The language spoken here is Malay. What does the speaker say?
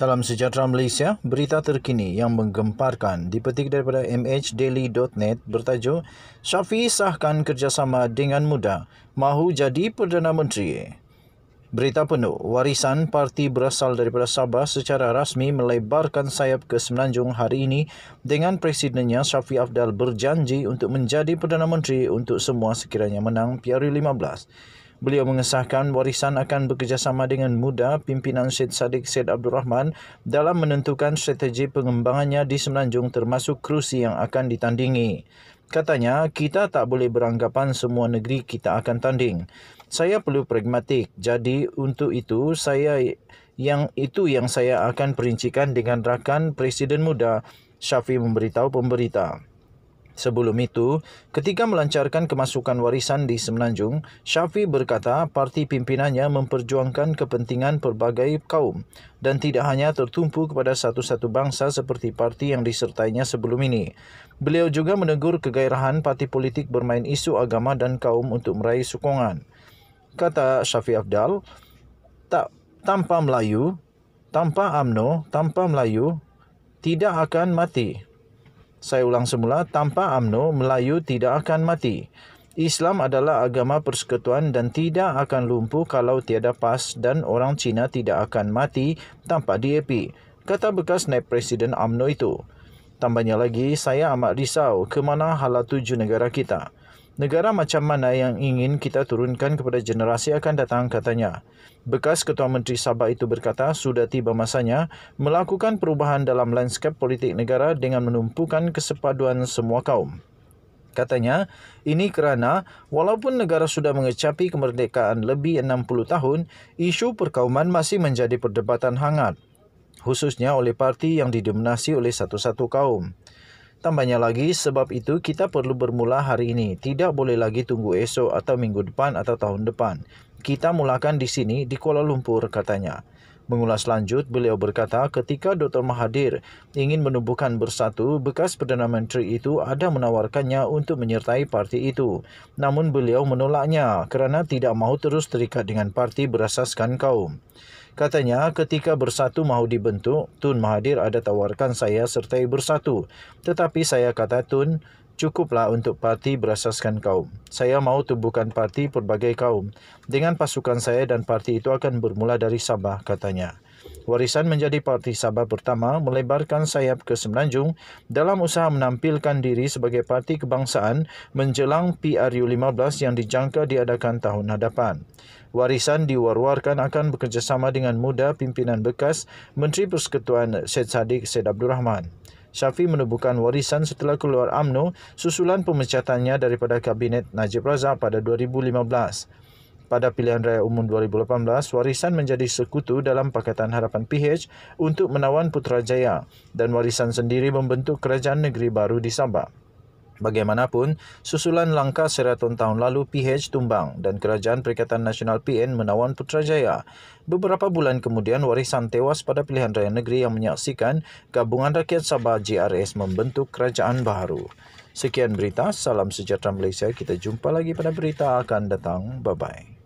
Salam sejahtera Malaysia. Berita terkini yang menggemparkan dipetik daripada mhdaily.net bertajuk Syafie sahkan kerjasama dengan muda mahu jadi Perdana Menteri. Berita penuh, warisan parti berasal daripada Sabah secara rasmi melebarkan sayap ke Semenanjung hari ini dengan Presidennya Syafi Afdal berjanji untuk menjadi Perdana Menteri untuk semua sekiranya menang PRU 15. Beliau mengesahkan warisan akan bekerjasama dengan muda pimpinan Syed Saddiq Syed Abdul Rahman dalam menentukan strategi pengembangannya di Semenanjung termasuk kerusi yang akan ditandingi. Katanya, kita tak boleh beranggapan semua negeri kita akan tanding. Saya perlu pragmatik. Jadi, untuk itu, saya yang itu yang saya akan perincikan dengan rakan Presiden Muda, Syafi memberitahu pemberita. Sebelum itu, ketika melancarkan kemasukan warisan di Semenanjung, Syafi berkata parti pimpinannya memperjuangkan kepentingan pelbagai kaum dan tidak hanya tertumpu kepada satu-satu bangsa seperti parti yang disertainya sebelum ini. Beliau juga menegur kegairahan parti politik bermain isu agama dan kaum untuk meraih sokongan. Kata Syafi Afdal, tak tanpa Melayu, tanpa AMNO, tanpa Melayu, tidak akan mati saya ulang semula, tanpa UMNO, Melayu tidak akan mati. Islam adalah agama persekutuan dan tidak akan lumpuh kalau tiada PAS dan orang Cina tidak akan mati tanpa DAP, kata bekas naib presiden UMNO itu. Tambahnya lagi, saya amat risau ke mana hala negara kita. Negara macam mana yang ingin kita turunkan kepada generasi akan datang katanya. Bekas Ketua Menteri Sabah itu berkata sudah tiba masanya melakukan perubahan dalam landscape politik negara dengan menumpukan kesepaduan semua kaum. Katanya, ini kerana walaupun negara sudah mengecapi kemerdekaan lebih 60 tahun, isu perkauman masih menjadi perdebatan hangat, khususnya oleh parti yang didominasi oleh satu-satu kaum. Tambahnya lagi, sebab itu kita perlu bermula hari ini. Tidak boleh lagi tunggu esok atau minggu depan atau tahun depan. Kita mulakan di sini, di Kuala Lumpur, katanya. Mengulas lanjut, beliau berkata ketika Dr. Mahathir ingin menubuhkan bersatu, bekas Perdana Menteri itu ada menawarkannya untuk menyertai parti itu. Namun beliau menolaknya kerana tidak mahu terus terikat dengan parti berasaskan kaum. Katanya ketika bersatu mahu dibentuk, Tun Mahathir ada tawarkan saya sertai bersatu. Tetapi saya kata Tun, cukuplah untuk parti berasaskan kaum. Saya mahu tubuhkan parti berbagai kaum. Dengan pasukan saya dan parti itu akan bermula dari Sabah, katanya. Warisan menjadi parti Sabah pertama melebarkan sayap ke Semenanjung dalam usaha menampilkan diri sebagai parti kebangsaan menjelang PRU15 yang dijangka diadakan tahun hadapan. Warisan diwar-warkan akan bekerjasama dengan muda pimpinan bekas Menteri Persekutuan Syed Saddiq Syed Abdul Rahman. Syafi menubuhkan warisan setelah keluar UMNO susulan pemecatannya daripada Kabinet Najib Razak pada 2015 pada pilihan raya umum 2018, warisan menjadi sekutu dalam Pakatan Harapan PH untuk menawan Putrajaya dan warisan sendiri membentuk Kerajaan Negeri Baru di Sabah. Bagaimanapun, susulan langkah seraton tahun lalu PH tumbang dan Kerajaan Perikatan Nasional PN menawan Putrajaya. Beberapa bulan kemudian, warisan tewas pada pilihan raya negeri yang menyaksikan Gabungan Rakyat Sabah GRS membentuk Kerajaan Baru. Sekian berita, salam sejahtera Malaysia. Kita jumpa lagi pada berita akan datang. Bye-bye.